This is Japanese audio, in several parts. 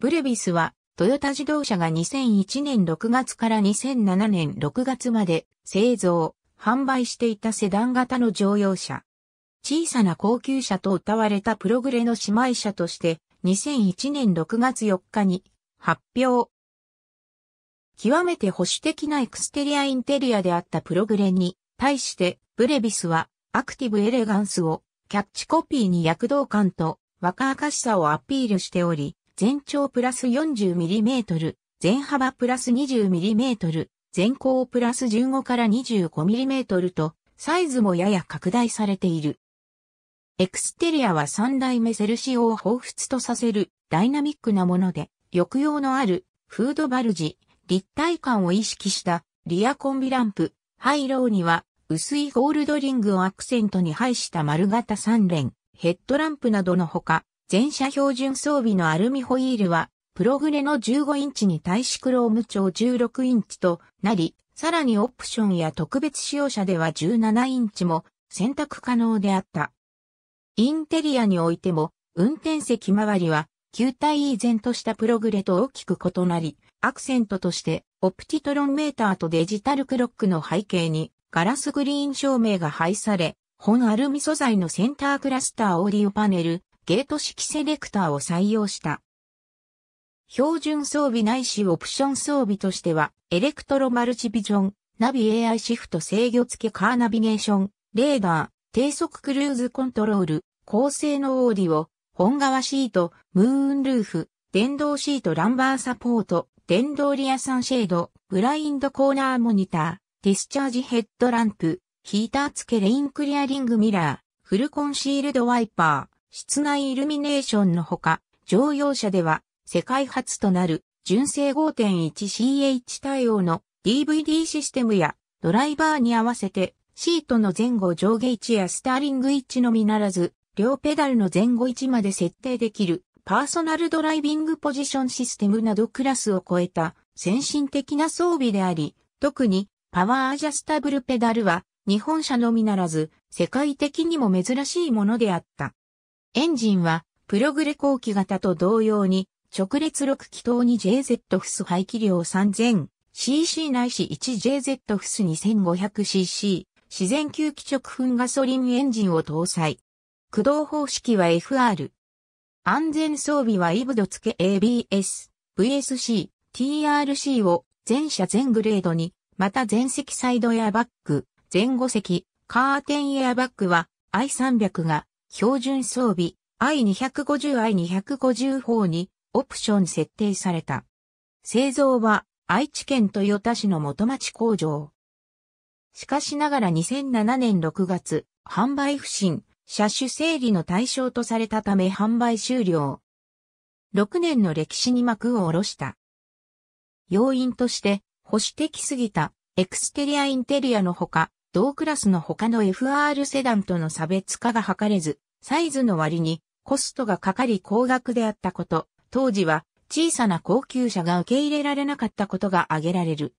ブレビスは、トヨタ自動車が2001年6月から2007年6月まで製造、販売していたセダン型の乗用車。小さな高級車と謳われたプログレの姉妹車として2001年6月4日に発表。極めて保守的なエクステリアインテリアであったプログレに対してブレビスはアクティブエレガンスをキャッチコピーに躍動感と若々しさをアピールしており、全長プラス 40mm、全幅プラス 20mm、全高プラス15から 25mm と、サイズもやや拡大されている。エクステリアは3代目セルシオを彷彿とさせるダイナミックなもので、抑揚のあるフードバルジ、立体感を意識したリアコンビランプ、ハイローには薄いゴールドリングをアクセントに配した丸型3連、ヘッドランプなどのほか、全車標準装備のアルミホイールは、プログレの15インチに対しクローム長16インチとなり、さらにオプションや特別使用車では17インチも選択可能であった。インテリアにおいても、運転席周りは、球体依然としたプログレと大きく異なり、アクセントとして、オプティトロンメーターとデジタルクロックの背景に、ガラスグリーン照明が配され、本アルミ素材のセンタークラスターオーディオパネル、ゲート式セレクターを採用した。標準装備ないしオプション装備としては、エレクトロマルチビジョン、ナビ AI シフト制御付けカーナビゲーション、レーダー、低速クルーズコントロール、高性能オーディオ、本革シート、ムーンルーフ、電動シートランバーサポート、電動リアサンシェード、ブラインドコーナーモニター、ディスチャージヘッドランプ、ヒーター付けレインクリアリングミラー、フルコンシールドワイパー。室内イルミネーションのほか、乗用車では世界初となる純正 5.1CH 対応の DVD システムやドライバーに合わせてシートの前後上下位置やスターリング位置のみならず、両ペダルの前後位置まで設定できるパーソナルドライビングポジションシステムなどクラスを超えた先進的な装備であり、特にパワーアジャスタブルペダルは日本車のみならず世界的にも珍しいものであった。エンジンは、プログレ後期型と同様に、直列6気筒に JZ フス排気量 3000cc ないし 1JZ フス 2500cc 自然吸気直噴ガソリンエンジンを搭載。駆動方式は FR。安全装備はイブド付け ABS、VSC、TRC を全車全グレードに、また全席サイドエアバッグ、前後席、カーテンエアバッグは i300 が標準装備 I250I250 法にオプション設定された。製造は愛知県豊田市の元町工場。しかしながら2007年6月、販売不振、車種整理の対象とされたため販売終了。6年の歴史に幕を下ろした。要因として、保守的すぎたエクステリアインテリアのほか、同クラスの他の FR セダンとの差別化が図れず、サイズの割にコストがかかり高額であったこと、当時は小さな高級車が受け入れられなかったことが挙げられる。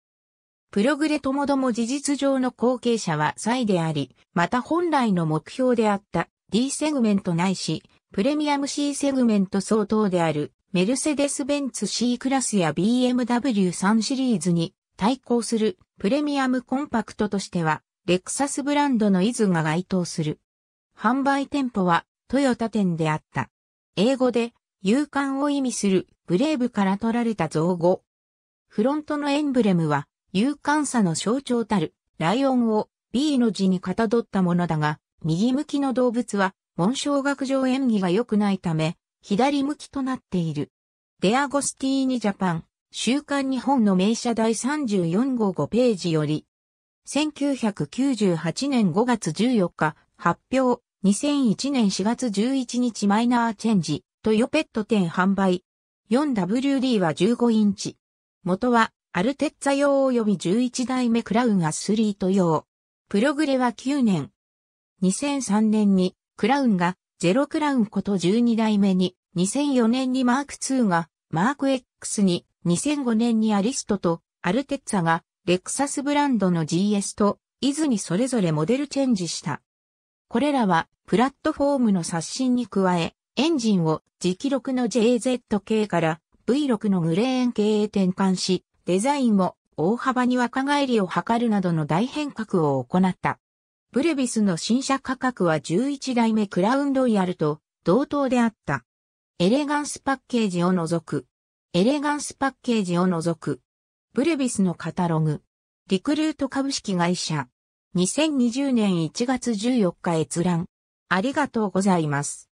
プログレともども事実上の後継者はサイであり、また本来の目標であった D セグメントないし、プレミアム C セグメント相当であるメルセデス・ベンツ C クラスや BMW3 シリーズに対抗するプレミアムコンパクトとしてはレクサスブランドのイズが該当する。販売店舗は、トヨタ店であった。英語で、勇敢を意味する、ブレイブから取られた造語。フロントのエンブレムは、勇敢さの象徴たる、ライオンを B の字にかたどったものだが、右向きの動物は、紋章学上演技が良くないため、左向きとなっている。デアゴスティーニジャパン、週刊日本の名車第34号5ページより、1998年5月14日、発表、2001年4月11日マイナーチェンジ、トヨペット店販売。4WD は15インチ。元は、アルテッツァ用及び11代目クラウンアスリート用。プログレは9年。2003年に、クラウンが、ゼロクラウンこと12代目に、2004年にマーク2が、マーク X に、2005年にアリストと、アルテッツァが、レクサスブランドの GS とイズにそれぞれモデルチェンジした。これらはプラットフォームの刷新に加え、エンジンを磁気録の JZ k から V6 のグレーン系へ転換し、デザインも大幅に若返りを図るなどの大変革を行った。ブレビスの新車価格は11代目クラウンロイヤルと同等であった。エレガンスパッケージを除く。エレガンスパッケージを除く。ブレビスのカタログ。リクルート株式会社。2020年1月14日閲覧。ありがとうございます。